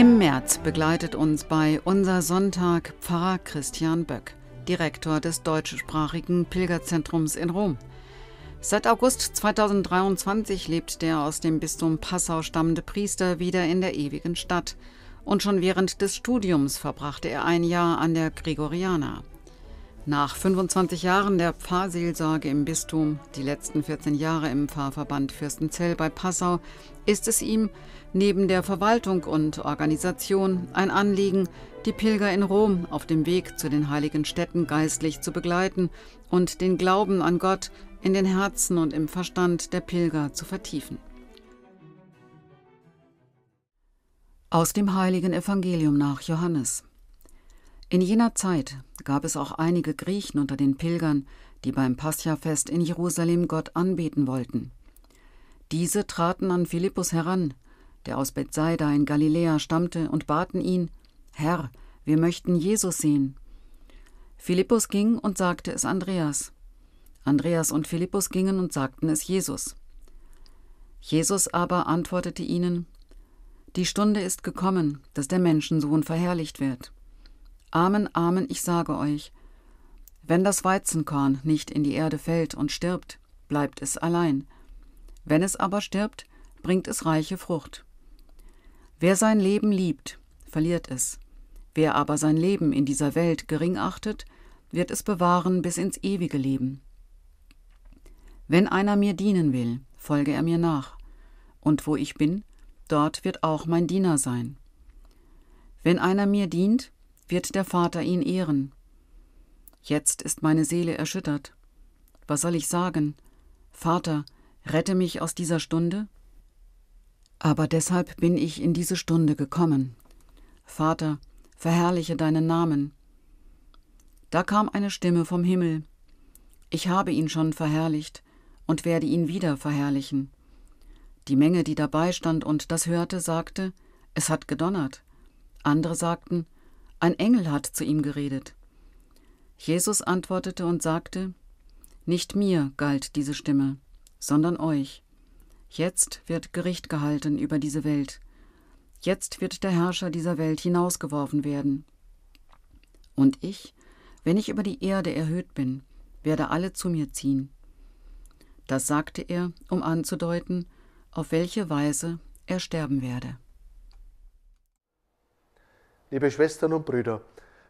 Im März begleitet uns bei Unser Sonntag Pfarrer Christian Böck, Direktor des deutschsprachigen Pilgerzentrums in Rom. Seit August 2023 lebt der aus dem Bistum Passau stammende Priester wieder in der ewigen Stadt. Und schon während des Studiums verbrachte er ein Jahr an der Gregoriana. Nach 25 Jahren der Pfarrseelsorge im Bistum, die letzten 14 Jahre im Pfarrverband Fürstenzell bei Passau, ist es ihm, neben der Verwaltung und Organisation, ein Anliegen, die Pilger in Rom auf dem Weg zu den heiligen Städten geistlich zu begleiten und den Glauben an Gott in den Herzen und im Verstand der Pilger zu vertiefen. Aus dem heiligen Evangelium nach Johannes. In jener Zeit gab es auch einige Griechen unter den Pilgern, die beim pascha in Jerusalem Gott anbeten wollten. Diese traten an Philippus heran, der aus Bethsaida in Galiläa stammte, und baten ihn: Herr, wir möchten Jesus sehen. Philippus ging und sagte es Andreas. Andreas und Philippus gingen und sagten es Jesus. Jesus aber antwortete ihnen: Die Stunde ist gekommen, dass der Menschensohn verherrlicht wird. Amen, Amen, ich sage euch, wenn das Weizenkorn nicht in die Erde fällt und stirbt, bleibt es allein. Wenn es aber stirbt, bringt es reiche Frucht. Wer sein Leben liebt, verliert es. Wer aber sein Leben in dieser Welt gering achtet, wird es bewahren bis ins ewige Leben. Wenn einer mir dienen will, folge er mir nach. Und wo ich bin, dort wird auch mein Diener sein. Wenn einer mir dient, wird der Vater ihn ehren. Jetzt ist meine Seele erschüttert. Was soll ich sagen? Vater, rette mich aus dieser Stunde? Aber deshalb bin ich in diese Stunde gekommen. Vater, verherrliche deinen Namen. Da kam eine Stimme vom Himmel. Ich habe ihn schon verherrlicht und werde ihn wieder verherrlichen. Die Menge, die dabei stand und das hörte, sagte, es hat gedonnert. Andere sagten, ein Engel hat zu ihm geredet. Jesus antwortete und sagte, Nicht mir galt diese Stimme, sondern euch. Jetzt wird Gericht gehalten über diese Welt. Jetzt wird der Herrscher dieser Welt hinausgeworfen werden. Und ich, wenn ich über die Erde erhöht bin, werde alle zu mir ziehen. Das sagte er, um anzudeuten, auf welche Weise er sterben werde. Liebe Schwestern und Brüder,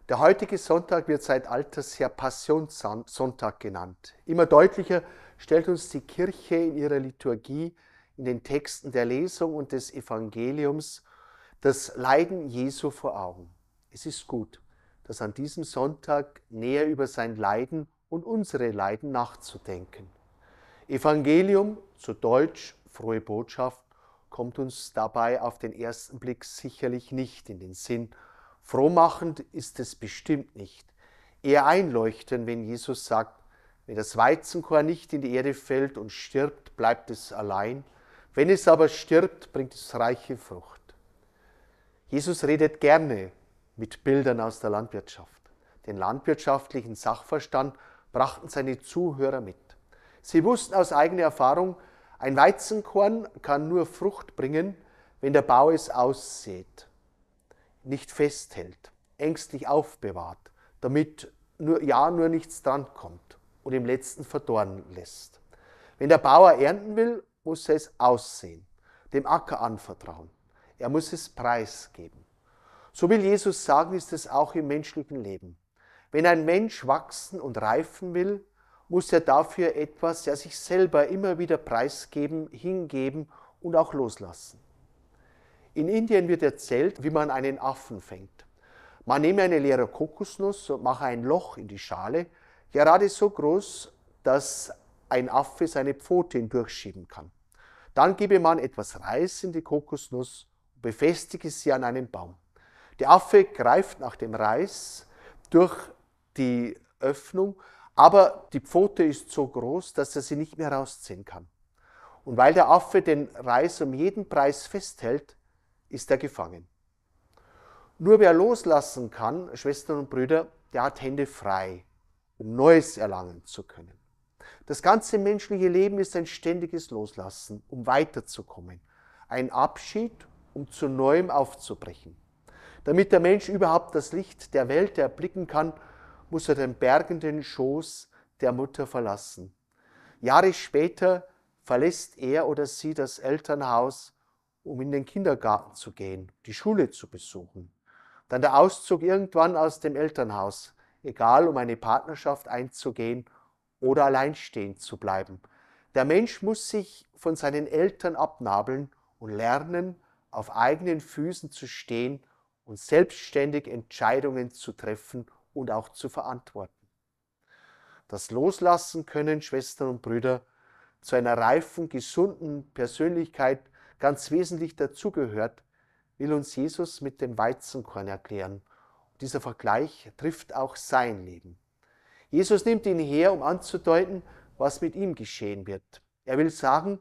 der heutige Sonntag wird seit alters her Passionssonntag genannt. Immer deutlicher stellt uns die Kirche in ihrer Liturgie, in den Texten der Lesung und des Evangeliums das Leiden Jesu vor Augen. Es ist gut, dass an diesem Sonntag näher über sein Leiden und unsere Leiden nachzudenken. Evangelium, zu Deutsch frohe Botschaft, kommt uns dabei auf den ersten Blick sicherlich nicht in den Sinn Frohmachend ist es bestimmt nicht. Eher einleuchtend, wenn Jesus sagt, wenn das Weizenkorn nicht in die Erde fällt und stirbt, bleibt es allein. Wenn es aber stirbt, bringt es reiche Frucht. Jesus redet gerne mit Bildern aus der Landwirtschaft. Den landwirtschaftlichen Sachverstand brachten seine Zuhörer mit. Sie wussten aus eigener Erfahrung, ein Weizenkorn kann nur Frucht bringen, wenn der Bau es aussät nicht festhält, ängstlich aufbewahrt, damit nur, ja nur nichts drankommt und im letzten verdorren lässt. Wenn der Bauer ernten will, muss er es aussehen, dem Acker anvertrauen. Er muss es preisgeben. So will Jesus sagen, ist es auch im menschlichen Leben. Wenn ein Mensch wachsen und reifen will, muss er dafür etwas, ja sich selber immer wieder preisgeben, hingeben und auch loslassen. In Indien wird erzählt, wie man einen Affen fängt. Man nehme eine leere Kokosnuss und mache ein Loch in die Schale, gerade so groß, dass ein Affe seine Pfote hindurchschieben kann. Dann gebe man etwas Reis in die Kokosnuss und befestige sie an einen Baum. Der Affe greift nach dem Reis durch die Öffnung, aber die Pfote ist so groß, dass er sie nicht mehr rausziehen kann. Und weil der Affe den Reis um jeden Preis festhält, ist er gefangen. Nur wer loslassen kann, Schwestern und Brüder, der hat Hände frei, um Neues erlangen zu können. Das ganze menschliche Leben ist ein ständiges Loslassen, um weiterzukommen. Ein Abschied, um zu neuem aufzubrechen. Damit der Mensch überhaupt das Licht der Welt erblicken kann, muss er den bergenden Schoß der Mutter verlassen. Jahre später verlässt er oder sie das Elternhaus um in den Kindergarten zu gehen, die Schule zu besuchen. Dann der Auszug irgendwann aus dem Elternhaus, egal um eine Partnerschaft einzugehen oder alleinstehend zu bleiben. Der Mensch muss sich von seinen Eltern abnabeln und lernen, auf eigenen Füßen zu stehen und selbstständig Entscheidungen zu treffen und auch zu verantworten. Das Loslassen können Schwestern und Brüder zu einer reifen, gesunden Persönlichkeit ganz wesentlich dazugehört, will uns Jesus mit dem Weizenkorn erklären. Und dieser Vergleich trifft auch sein Leben. Jesus nimmt ihn her, um anzudeuten, was mit ihm geschehen wird. Er will sagen,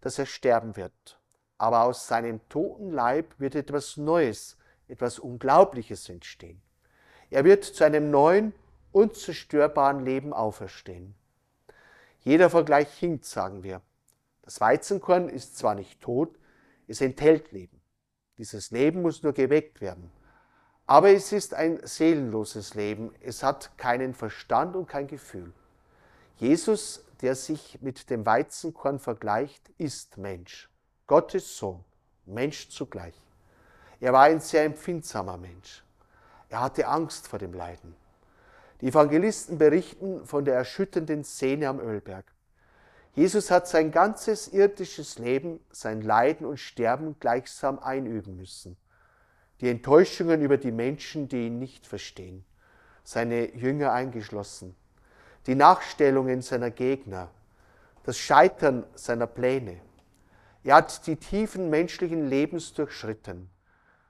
dass er sterben wird. Aber aus seinem toten Leib wird etwas Neues, etwas Unglaubliches entstehen. Er wird zu einem neuen, unzerstörbaren Leben auferstehen. Jeder Vergleich hinkt, sagen wir. Das Weizenkorn ist zwar nicht tot, es enthält Leben. Dieses Leben muss nur geweckt werden. Aber es ist ein seelenloses Leben. Es hat keinen Verstand und kein Gefühl. Jesus, der sich mit dem Weizenkorn vergleicht, ist Mensch. Gottes Sohn, Mensch zugleich. Er war ein sehr empfindsamer Mensch. Er hatte Angst vor dem Leiden. Die Evangelisten berichten von der erschütternden Szene am Ölberg. Jesus hat sein ganzes irdisches Leben, sein Leiden und Sterben gleichsam einüben müssen. Die Enttäuschungen über die Menschen, die ihn nicht verstehen, seine Jünger eingeschlossen, die Nachstellungen seiner Gegner, das Scheitern seiner Pläne. Er hat die tiefen menschlichen Lebens durchschritten.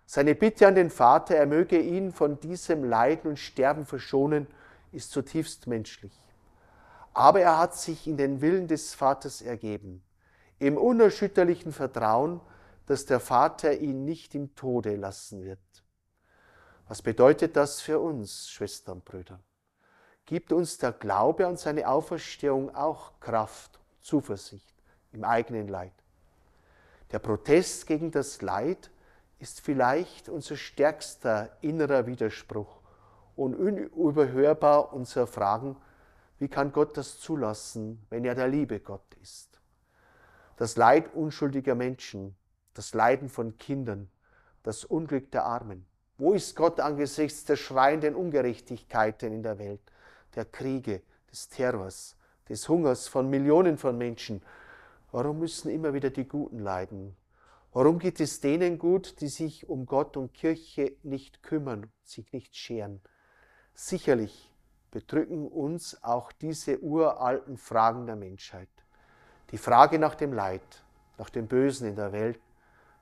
Seine Bitte an den Vater, er möge ihn von diesem Leiden und Sterben verschonen, ist zutiefst menschlich aber er hat sich in den Willen des Vaters ergeben, im unerschütterlichen Vertrauen, dass der Vater ihn nicht im Tode lassen wird. Was bedeutet das für uns, Schwestern und Brüder? Gibt uns der Glaube an seine Auferstehung auch Kraft, Zuversicht im eigenen Leid? Der Protest gegen das Leid ist vielleicht unser stärkster innerer Widerspruch und unüberhörbar unser Fragen wie kann Gott das zulassen, wenn er der liebe Gott ist? Das Leid unschuldiger Menschen, das Leiden von Kindern, das Unglück der Armen. Wo ist Gott angesichts der schreienden Ungerechtigkeiten in der Welt, der Kriege, des Terrors, des Hungers von Millionen von Menschen? Warum müssen immer wieder die Guten leiden? Warum geht es denen gut, die sich um Gott und Kirche nicht kümmern, sich nicht scheren? Sicherlich bedrücken uns auch diese uralten Fragen der Menschheit. Die Frage nach dem Leid, nach dem Bösen in der Welt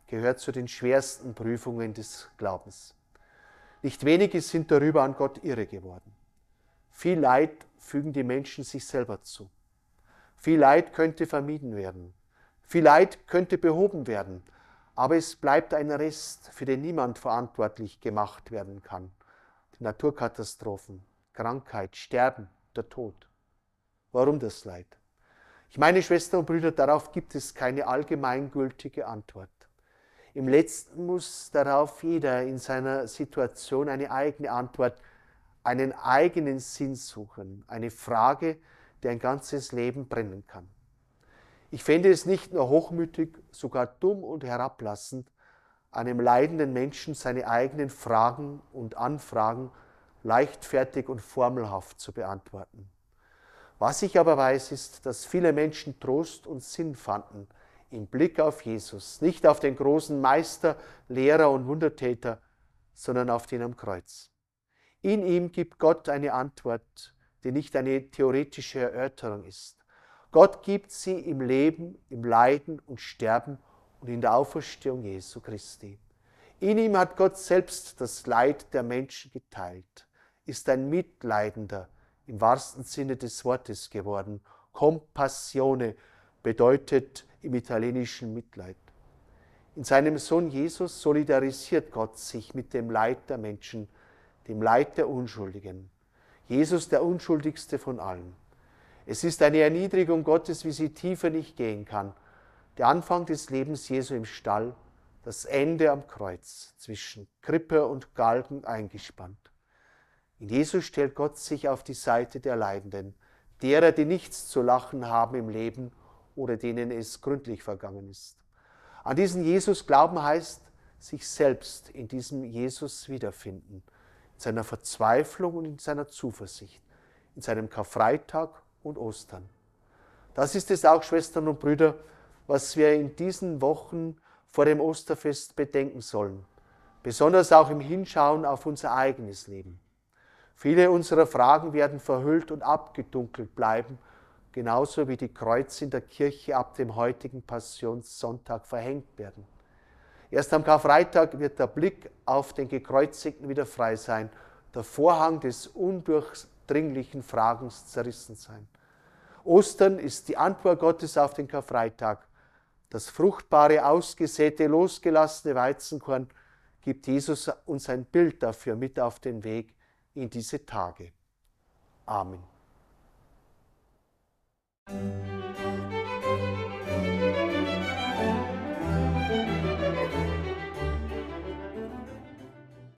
gehört zu den schwersten Prüfungen des Glaubens. Nicht wenige sind darüber an Gott irre geworden. Viel Leid fügen die Menschen sich selber zu. Viel Leid könnte vermieden werden. Viel Leid könnte behoben werden. Aber es bleibt ein Rest, für den niemand verantwortlich gemacht werden kann. Die Naturkatastrophen, Krankheit, Sterben, der Tod. Warum das Leid? Ich meine Schwestern und Brüder, darauf gibt es keine allgemeingültige Antwort. Im letzten muss darauf jeder in seiner Situation eine eigene Antwort, einen eigenen Sinn suchen, eine Frage, die ein ganzes Leben brennen kann. Ich fände es nicht nur hochmütig, sogar dumm und herablassend, einem leidenden Menschen seine eigenen Fragen und Anfragen zu leichtfertig und formelhaft zu beantworten. Was ich aber weiß, ist, dass viele Menschen Trost und Sinn fanden im Blick auf Jesus, nicht auf den großen Meister, Lehrer und Wundertäter, sondern auf den am Kreuz. In ihm gibt Gott eine Antwort, die nicht eine theoretische Erörterung ist. Gott gibt sie im Leben, im Leiden und Sterben und in der Auferstehung Jesu Christi. In ihm hat Gott selbst das Leid der Menschen geteilt ist ein Mitleidender im wahrsten Sinne des Wortes geworden. Compassione bedeutet im italienischen Mitleid. In seinem Sohn Jesus solidarisiert Gott sich mit dem Leid der Menschen, dem Leid der Unschuldigen. Jesus der Unschuldigste von allen. Es ist eine Erniedrigung Gottes, wie sie tiefer nicht gehen kann. Der Anfang des Lebens Jesu im Stall, das Ende am Kreuz, zwischen Krippe und Galgen eingespannt. In Jesus stellt Gott sich auf die Seite der Leidenden, derer, die nichts zu lachen haben im Leben oder denen es gründlich vergangen ist. An diesen Jesus glauben heißt, sich selbst in diesem Jesus wiederfinden, in seiner Verzweiflung und in seiner Zuversicht, in seinem Karfreitag und Ostern. Das ist es auch, Schwestern und Brüder, was wir in diesen Wochen vor dem Osterfest bedenken sollen, besonders auch im Hinschauen auf unser eigenes Leben. Viele unserer Fragen werden verhüllt und abgedunkelt bleiben, genauso wie die Kreuze in der Kirche ab dem heutigen Passionssonntag verhängt werden. Erst am Karfreitag wird der Blick auf den Gekreuzigten wieder frei sein, der Vorhang des undurchdringlichen Fragens zerrissen sein. Ostern ist die Antwort Gottes auf den Karfreitag. Das fruchtbare, ausgesäte, losgelassene Weizenkorn gibt Jesus uns ein Bild dafür mit auf den Weg, in diese Tage. Amen.